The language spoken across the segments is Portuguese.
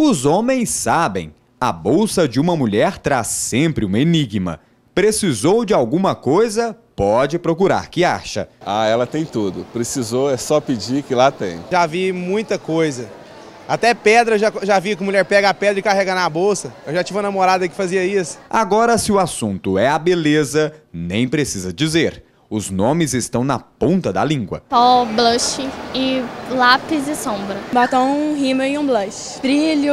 Os homens sabem, a bolsa de uma mulher traz sempre um enigma. Precisou de alguma coisa? Pode procurar que acha. Ah, ela tem tudo. Precisou, é só pedir que lá tem. Já vi muita coisa. Até pedra já, já vi que mulher pega a pedra e carrega na bolsa. Eu já tive uma namorada que fazia isso. Agora, se o assunto é a beleza, nem precisa dizer. Os nomes estão na ponta da língua. Pó, blush e lápis e sombra. Batom, rímel e um blush. Brilho,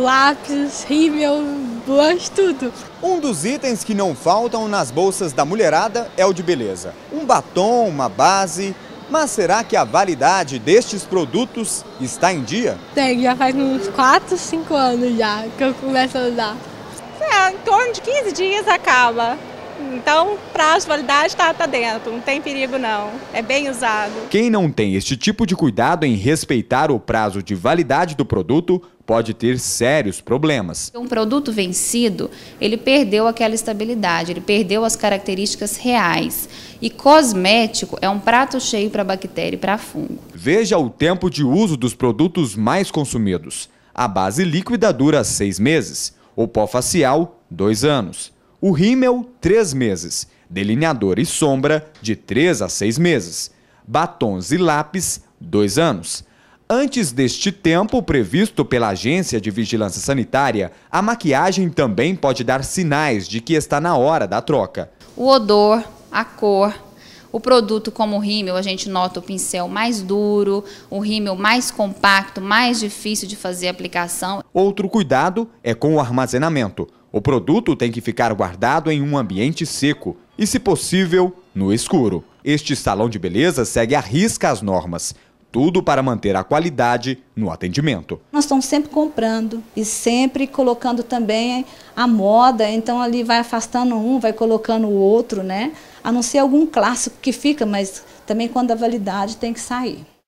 lápis, rímel, blush, tudo. Um dos itens que não faltam nas bolsas da mulherada é o de beleza. Um batom, uma base, mas será que a validade destes produtos está em dia? Tem, já faz uns 4, 5 anos já que eu começo a usar. É, em torno de 15 dias acaba. Então, prazo, validade, está tá dentro. Não tem perigo, não. É bem usado. Quem não tem este tipo de cuidado em respeitar o prazo de validade do produto pode ter sérios problemas. Um produto vencido, ele perdeu aquela estabilidade, ele perdeu as características reais. E cosmético é um prato cheio para bactéria e para fungo. Veja o tempo de uso dos produtos mais consumidos. A base líquida dura seis meses, o pó facial, dois anos. O rímel, 3 meses. Delineador e sombra, de 3 a 6 meses. Batons e lápis, 2 anos. Antes deste tempo previsto pela Agência de Vigilância Sanitária, a maquiagem também pode dar sinais de que está na hora da troca. O odor, a cor, o produto como o rímel, a gente nota o pincel mais duro, o rímel mais compacto, mais difícil de fazer aplicação. Outro cuidado é com o armazenamento. O produto tem que ficar guardado em um ambiente seco e, se possível, no escuro. Este salão de beleza segue à risca as normas. Tudo para manter a qualidade no atendimento. Nós estamos sempre comprando e sempre colocando também a moda, então ali vai afastando um, vai colocando o outro, né? A não ser algum clássico que fica, mas também quando a validade tem que sair.